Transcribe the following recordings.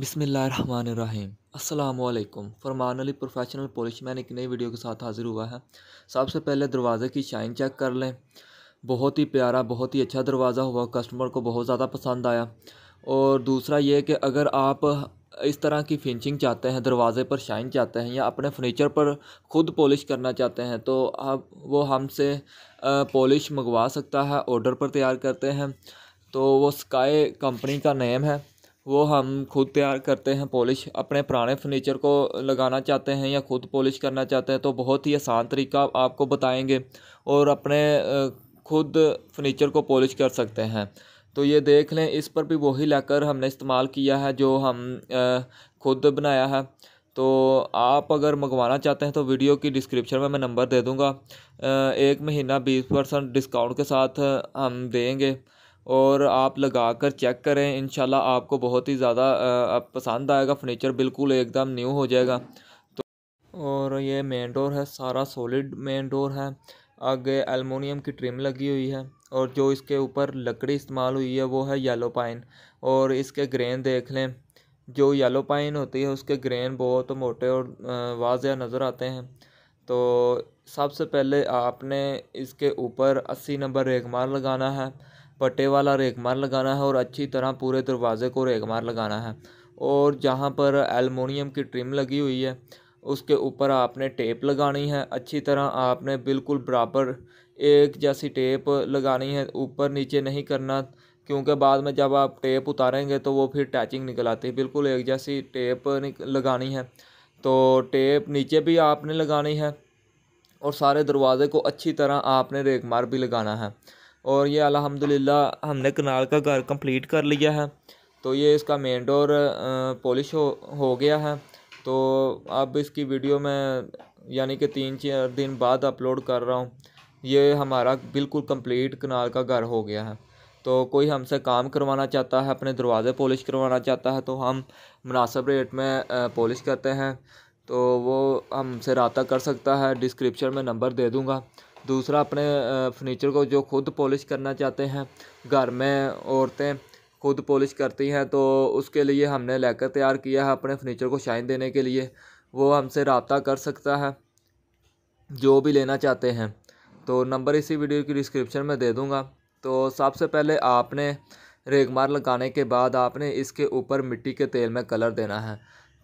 बिसमीम् अल्लाम Farman Ali professional polish man एक नई वीडियो के साथ हाज़िर हुआ है सबसे पहले दरवाज़े की शाइन चेक कर लें बहुत ही प्यारा बहुत ही अच्छा दरवाज़ा हुआ कस्टमर को बहुत ज़्यादा पसंद आया और दूसरा ये कि अगर आप इस तरह की फिनिशिंग चाहते हैं दरवाज़े पर शाइन चाहते हैं या अपने फर्नीचर पर ख़ुद पॉलिश करना चाहते हैं तो आप वो हमसे पॉलिश मंगवा सकता है ऑर्डर पर तैयार करते हैं तो वो स्काई कंपनी का नेम है वो हम खुद तैयार करते हैं पॉलिश अपने पुराने फर्नीचर को लगाना चाहते हैं या खुद पॉलिश करना चाहते हैं तो बहुत ही आसान तरीका आपको बताएंगे और अपने खुद फर्नीचर को पॉलिश कर सकते हैं तो ये देख लें इस पर भी वही लाकर हमने इस्तेमाल किया है जो हम खुद बनाया है तो आप अगर मंगवाना चाहते हैं तो वीडियो की डिस्क्रिप्शन में मैं नंबर दे दूँगा एक महीना बीस परसेंट डिस्काउंट के साथ हम देंगे और आप लगा कर चेक करें इन आपको बहुत ही ज़्यादा पसंद आएगा फर्नीचर बिल्कुल एकदम न्यू हो जाएगा तो और ये मेन डोर है सारा सॉलिड मेन डोर है आगे एलमोनियम की ट्रिम लगी हुई है और जो इसके ऊपर लकड़ी इस्तेमाल हुई है वो है येलो पाइन और इसके ग्रेन देख लें जो येलो पाइन होती है उसके ग्रेन बहुत तो मोटे और वाज़ नज़र आते हैं तो सबसे पहले आपने इसके ऊपर अस्सी नंबर रेगमार लगाना है पट्टे वाला रेगमार लगाना है और अच्छी तरह पूरे दरवाज़े को रेगमार लगाना है और जहाँ पर एलमोनियम की ट्रिम लगी हुई है उसके ऊपर आपने टेप लगानी है अच्छी तरह आपने बिल्कुल बराबर एक जैसी टेप लगानी है ऊपर नीचे नहीं करना क्योंकि बाद में जब आप टेप उतारेंगे तो वो फिर टैचिंग निकल आती है बिल्कुल एक जैसी टेप लगानी है तो टेप नीचे भी आपने लगानी है और सारे दरवाज़े को अच्छी तरह आपने रेगमार भी लगाना है और ये अलहमदिल्ला हमने कनाल का घर कंप्लीट कर लिया है तो ये इसका मेन डोर पॉलिश हो हो गया है तो अब इसकी वीडियो मैं यानी कि तीन चार दिन बाद अपलोड कर रहा हूँ ये हमारा बिल्कुल कंप्लीट कनाल का घर हो गया है तो कोई हमसे काम करवाना चाहता है अपने दरवाज़े पॉलिश करवाना चाहता है तो हम मुनासब रेट में पॉलिश करते हैं तो वो हमसे रबता कर सकता है डिस्क्रिप्शन में नंबर दे दूँगा दूसरा अपने फर्नीचर को जो खुद पॉलिश करना चाहते हैं घर में औरतें खुद पॉलिश करती हैं तो उसके लिए हमने लेकर तैयार किया है अपने फर्नीचर को शाइन देने के लिए वो हमसे रबता कर सकता है जो भी लेना चाहते हैं तो नंबर इसी वीडियो की डिस्क्रिप्शन में दे दूँगा तो सबसे पहले आपने रेगमार लगाने के बाद आपने इसके ऊपर मिट्टी के तेल में कलर देना है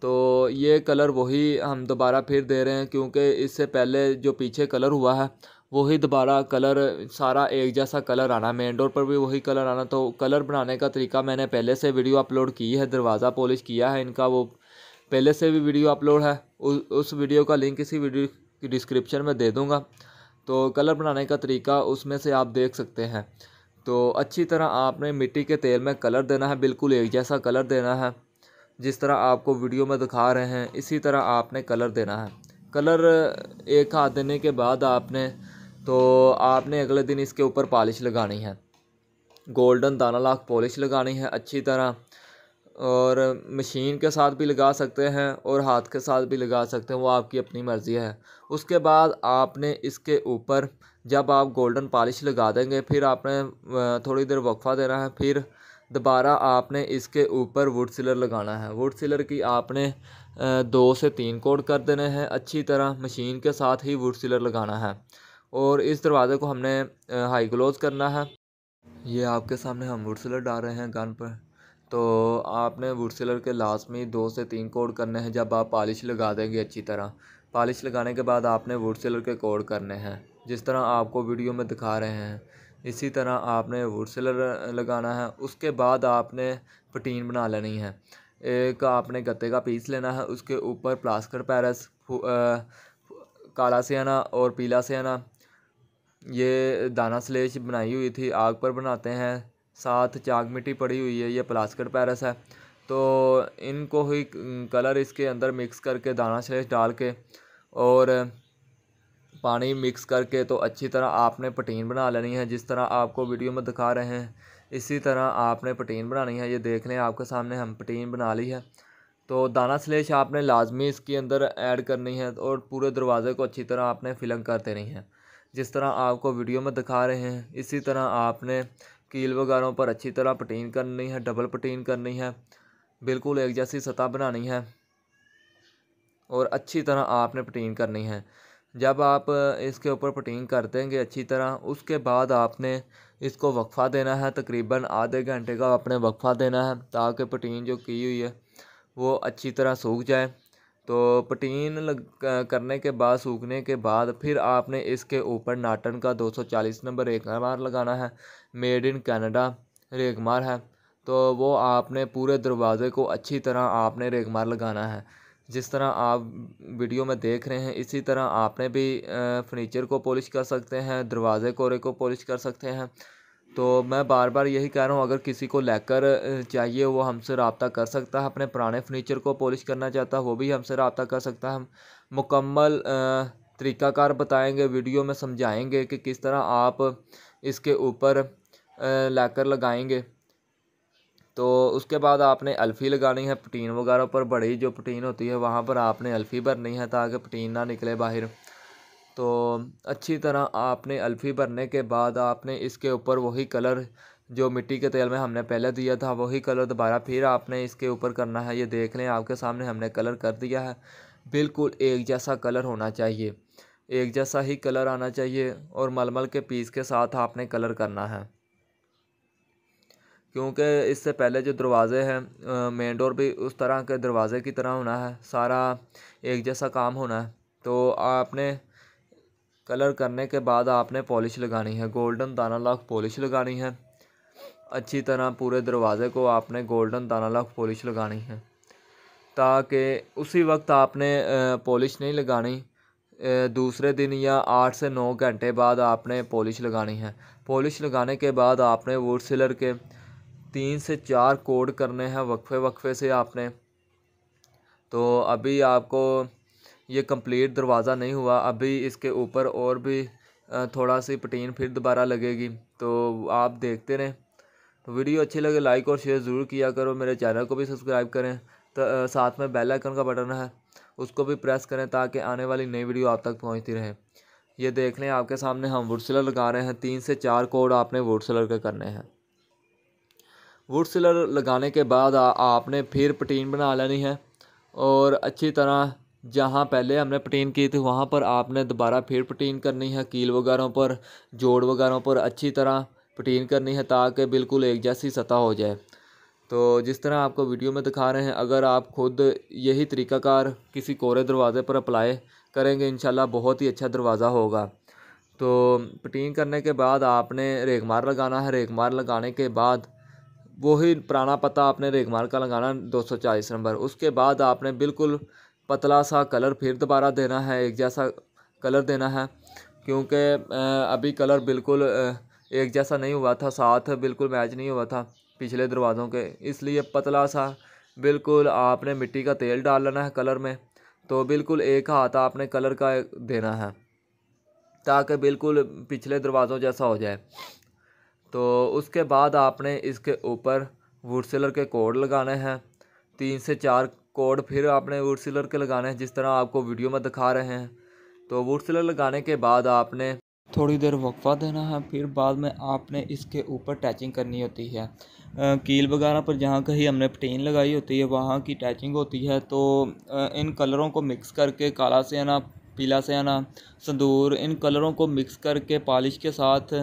तो ये कलर वही हम दोबारा फिर दे रहे हैं क्योंकि इससे पहले जो पीछे कलर हुआ है वही दोबारा कलर सारा एक जैसा कलर आना मेन डोर पर भी वही कलर आना तो कलर बनाने का तरीका मैंने पहले से वीडियो अपलोड की है दरवाज़ा पॉलिश किया है इनका वो पहले से भी वीडियो अपलोड है उ, उस वीडियो का लिंक इसी वीडियो की डिस्क्रिप्शन में दे दूँगा तो कलर बनाने का तरीका उसमें से आप देख सकते हैं तो अच्छी तरह आपने मिट्टी के तेल में कलर देना है बिल्कुल एक जैसा कलर देना है जिस तरह आपको वीडियो में दिखा रहे हैं इसी तरह आपने कलर देना है कलर एक हाथ देने के बाद आपने तो आपने अगले दिन इसके ऊपर पॉलिश लगानी है गोल्डन दाना लाख पॉलिश लगानी है अच्छी तरह और मशीन के साथ भी लगा सकते हैं और हाथ के साथ भी लगा सकते हैं वो आपकी अपनी मर्ज़ी है उसके बाद आपने इसके ऊपर जब आप गोल्डन पॉलिश लगा देंगे फिर आपने थोड़ी देर वक्फा देना है फिर दोबारा आपने इसके ऊपर वुड सिलर लगाना है वुड सिलर की आपने दो से तीन कोड कर देने हैं अच्छी तरह मशीन के साथ ही वुड सिलर लगाना है और इस दरवाज़े को हमने हाई क्लोज़ करना है ये आपके सामने हम वुड सेलर डाल रहे हैं गन पर तो आपने वुड सेलर के में दो से तीन कोड करने हैं जब आप पॉलिश लगा देंगे अच्छी तरह पॉलिश लगाने के बाद आपने वुड सेलर के कोड करने हैं जिस तरह आपको वीडियो में दिखा रहे हैं इसी तरह आपने वुड सेलर लगाना है उसके बाद आपने पटीन बना लेनी है एक आपने गत्ते का पीस लेना है उसके ऊपर प्लास्कर पैरस काला सियाना और पीला सियाना ये दाना स्लेश बनाई हुई थी आग पर बनाते हैं साथ चाक मिट्टी पड़ी हुई है ये प्लास्कट पैरस है तो इनको ही कलर इसके अंदर मिक्स करके दाना स्लेश डाल के और पानी मिक्स करके तो अच्छी तरह आपने पटीन बना लेनी है जिस तरह आपको वीडियो में दिखा रहे हैं इसी तरह आपने पटीन बनानी है ये देख लें आपके सामने हम पटीन बना ली है तो दाना स्लेश आपने लाजमी इसके अंदर ऐड करनी है और पूरे दरवाज़े को अच्छी तरह आपने फिलिंग कर देनी है जिस तरह आपको वीडियो में दिखा रहे हैं इसी तरह आपने कील वगैरह पर अच्छी तरह पटीन करनी है डबल पटीन करनी है बिल्कुल एक जैसी सतह बनानी है और अच्छी तरह आपने पटीन करनी है जब आप इसके ऊपर पटीन कर देंगे अच्छी तरह उसके बाद आपने इसको वक्फ़ा देना है तकरीबन आधे घंटे का आपने वक्फ़ा देना है ताकि पटीन जो की हुई है वो अच्छी तरह सूख जाए तो पटीन लग करने के बाद सूखने के बाद फिर आपने इसके ऊपर नाटन का दो सौ चालीस नंबर रेगमार लगाना है मेड इन कनाडा रेगमार है तो वो आपने पूरे दरवाज़े को अच्छी तरह आपने रेगमार लगाना है जिस तरह आप वीडियो में देख रहे हैं इसी तरह आपने भी फर्नीचर को पॉलिश कर सकते हैं दरवाज़े कोरे को पॉलिश कर सकते हैं तो मैं बार बार यही कह रहा हूँ अगर किसी को लेकर चाहिए वो हमसे रबता कर सकता है अपने पुराने फर्नीचर को पॉलिश करना चाहता है वो भी हमसे रबता कर सकता है हम मुकम्मल तरीक़ाकार बताएंगे वीडियो में समझाएंगे कि किस तरह आप इसके ऊपर लेकर लगाएंगे तो उसके बाद आपने अल्फ़ी लगानी है पटीन वगैरह पर बड़ी जो पटीन होती है वहाँ पर आपने अल्फ़ी भरनी है ताकि पटीन ना निकले बाहर तो अच्छी तरह आपने अल्फ़ी भरने के बाद आपने इसके ऊपर वही कलर जो मिट्टी के तेल में हमने पहले दिया था वही कलर दोबारा फिर आपने इसके ऊपर करना है ये देख लें आपके सामने हमने कलर कर दिया है बिल्कुल एक जैसा कलर होना चाहिए एक जैसा ही कलर आना चाहिए और मलमल के पीस के साथ आपने कलर करना है क्योंकि इससे पहले जो दरवाज़े हैं मेन डोर भी उस तरह के दरवाज़े की तरह होना है सारा एक जैसा काम होना है तो आपने कलर करने के बाद आपने पॉलिश लगानी है गोल्डन दाना लाख पॉलिश लगानी है अच्छी तरह पूरे दरवाज़े को आपने गोल्डन दाना लाख पॉलिश लगानी है ताकि उसी वक्त आपने पॉलिश नहीं लगानी दूसरे दिन या आठ से नौ घंटे बाद आपने पॉलिश लगानी है पॉलिश लगाने के बाद आपने वुड सिलर के तीन से चार कोड करने हैं वक्फे वक्फे से आपने तो अभी आपको ये कंप्लीट दरवाज़ा नहीं हुआ अभी इसके ऊपर और भी थोड़ा सी पटीन फिर दोबारा लगेगी तो आप देखते रहें तो वीडियो अच्छी लगे लाइक और शेयर ज़रूर किया करो मेरे चैनल को भी सब्सक्राइब करें तो साथ में बेल आइकन का बटन है उसको भी प्रेस करें ताकि आने वाली नई वीडियो आप तक पहुंचती रहे ये देख लें आपके सामने हम वुड सिलर लगा रहे हैं तीन से चार कोड आपने वुड सिलर के करने हैं वुड सिलर लगाने के बाद आपने फिर पटीन बना लेनी है और अच्छी तरह जहाँ पहले हमने पटीन की थी वहाँ पर आपने दोबारा फिर पटीन करनी है कील वगैरह पर जोड़ वगैरह पर अच्छी तरह पटीन करनी है ताकि बिल्कुल एक जैसी सतह हो जाए तो जिस तरह आपको वीडियो में दिखा रहे हैं अगर आप खुद यही तरीकाकार किसी कोरे दरवाज़े पर अप्लाई करेंगे इन बहुत ही अच्छा दरवाज़ा होगा तो पटीन करने के बाद आपने रेगमार लगाना है रेगमार लगाने के बाद वही पुराना पता आपने रेगमार का लगाना 240 नंबर उसके बाद आपने बिल्कुल पतला सा कलर फिर दोबारा देना है एक जैसा कलर देना है क्योंकि अभी कलर बिल्कुल एक जैसा नहीं हुआ था साथ बिल्कुल मैच नहीं हुआ था पिछले दरवाज़ों के इसलिए पतला सा बिल्कुल आपने मिट्टी का तेल डाल लेना है कलर में तो बिल्कुल एक हाथ आपने कलर का देना है ताकि बिल्कुल पिछले दरवाज़ों जैसा हो जाए तो उसके बाद आपने इसके ऊपर वुड सेलर के कोड लगाने हैं तीन से चार कोड फिर आपने वुड सीलर के लगाने हैं जिस तरह आपको वीडियो में दिखा रहे हैं तो वुड सीलर लगाने के बाद आपने थोड़ी देर वक्फा देना है फिर बाद में आपने इसके ऊपर टैचिंग करनी होती है कील वगैरह पर जहाँ कहीं हमने पटेन लगाई होती है वहाँ की टैचिंग होती है तो इन कलरों को मिक्स करके काला से ना पीला से संदूर इन कलरों को मिक्स करके पॉलिश के साथ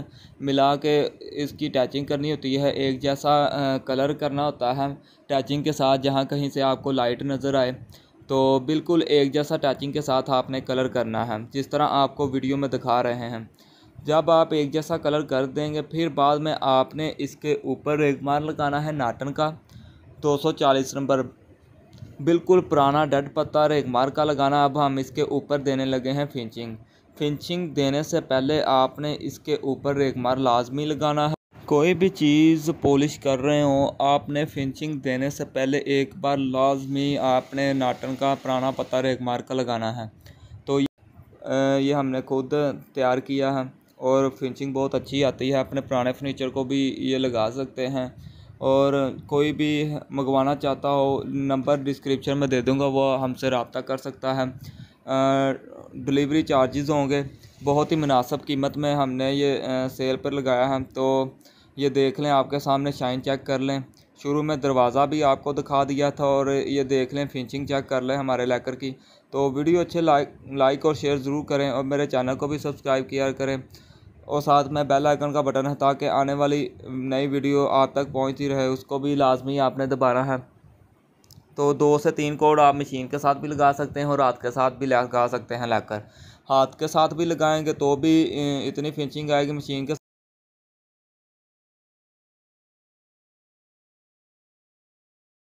मिला के इसकी टैचिंग करनी होती है एक जैसा कलर करना होता है टैचिंग के साथ जहाँ कहीं से आपको लाइट नज़र आए तो बिल्कुल एक जैसा टैचिंग के साथ आपने कलर करना है जिस तरह आपको वीडियो में दिखा रहे हैं जब आप एक जैसा कलर कर देंगे फिर बाद में आपने इसके ऊपर रेगमार लगाना है नाटन का 240 नंबर बिल्कुल पुराना डट पत्ता और एक मार्का लगाना अब हम इसके ऊपर देने लगे हैं फिंचिंग फिंचिंग देने से पहले आपने इसके ऊपर एक मार लाजमी लगाना है कोई भी चीज़ पॉलिश कर रहे हो आपने फिनिशिंग देने से पहले एक बार लाजमी आपने नाटन का पुराना पत्ता रेख का लगाना है तो ये हमने खुद तैयार किया है और फिनिशिंग बहुत अच्छी आती है अपने पुराने फर्नीचर को भी ये लगा सकते हैं और कोई भी मंगवाना चाहता हो नंबर डिस्क्रिप्शन में दे दूँगा वह हमसे रबता कर सकता है डिलीवरी चार्जेस होंगे बहुत ही मुनासब कीमत में हमने ये सेल पर लगाया है तो ये देख लें आपके सामने शाइन चेक कर लें शुरू में दरवाज़ा भी आपको दिखा दिया था और ये देख लें फिनिशिंग चेक कर लें हमारे लेकर की तो वीडियो अच्छे लाइक लाइक और शेयर ज़रूर करें और मेरे चैनल को भी सब्सक्राइब किया करें और साथ में बेल आइकन का बटन है ताकि आने वाली नई वीडियो आप तक पहुंचती रहे उसको भी लाजमी आपने दबाना है तो दो से तीन कोड आप मशीन के साथ भी लगा सकते हैं और हाथ के साथ भी लगा सकते हैं लाकर हाथ के साथ भी लगाएंगे तो भी इतनी फिनिशिंग आएगी मशीन के